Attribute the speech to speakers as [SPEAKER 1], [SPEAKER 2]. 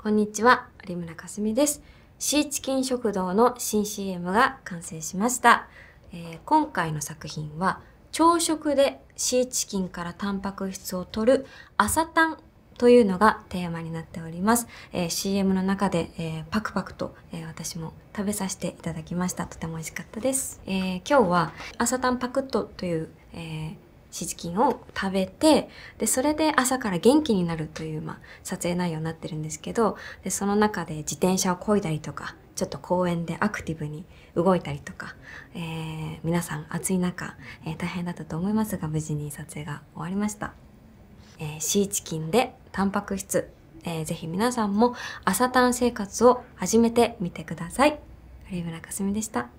[SPEAKER 1] こんにちは、有村架純です。シーチキン食堂の新 CM が完成しました。えー、今回の作品は、朝食でシーチキンからタンパク質を取る朝タンというのがテーマになっております。えー、CM の中で、えー、パクパクと、えー、私も食べさせていただきました。とても美味しかったです。え今日は朝タンパクッとという、えシチキンを食べてでそれで朝から元気になるという、まあ、撮影内容になってるんですけどでその中で自転車をこいだりとかちょっと公園でアクティブに動いたりとか、えー、皆さん暑い中、えー、大変だったと思いますが無事に撮影が終わりました、えー、シーチキンでタンパク質、えー、ぜひ皆さんも朝タン生活を始めてみてください有村架純でした